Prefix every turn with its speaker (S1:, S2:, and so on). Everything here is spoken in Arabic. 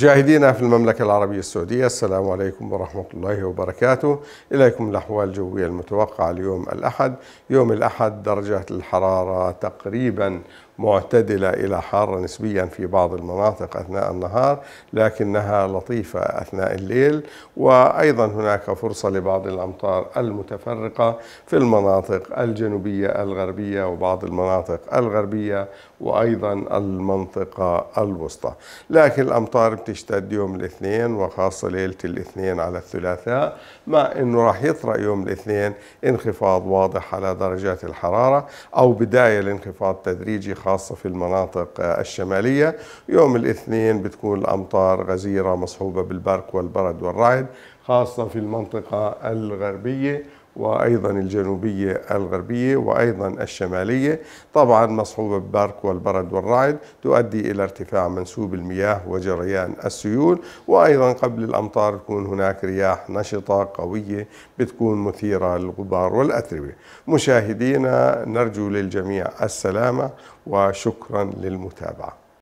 S1: مشاهدينا في المملكة العربية السعودية السلام عليكم ورحمة الله وبركاته إليكم الأحوال الجوية المتوقعة اليوم الأحد يوم الأحد درجة الحرارة تقريبا معتدلة إلى حارة نسبيا في بعض المناطق أثناء النهار لكنها لطيفة أثناء الليل وأيضا هناك فرصة لبعض الأمطار المتفرقة في المناطق الجنوبية الغربية وبعض المناطق الغربية وأيضا المنطقة الوسطى لكن الأمطار بتشتد يوم الاثنين وخاصة ليلة الاثنين على الثلاثاء مع أنه راح يطرأ يوم الاثنين انخفاض واضح على درجات الحرارة أو بداية لانخفاض تدريجي خاصة خاصة في المناطق الشمالية يوم الاثنين بتكون الأمطار غزيرة مصحوبة بالبرق والبرد والرعد خاصة في المنطقة الغربية وأيضا الجنوبية الغربية وأيضا الشمالية طبعا مصحوبة بالبرك والبرد والرعد تؤدي إلى ارتفاع منسوب المياه وجريان السيول وأيضا قبل الأمطار تكون هناك رياح نشطة قوية بتكون مثيرة للغبار والأتربة مشاهدينا نرجو للجميع السلامة وشكرا للمتابعة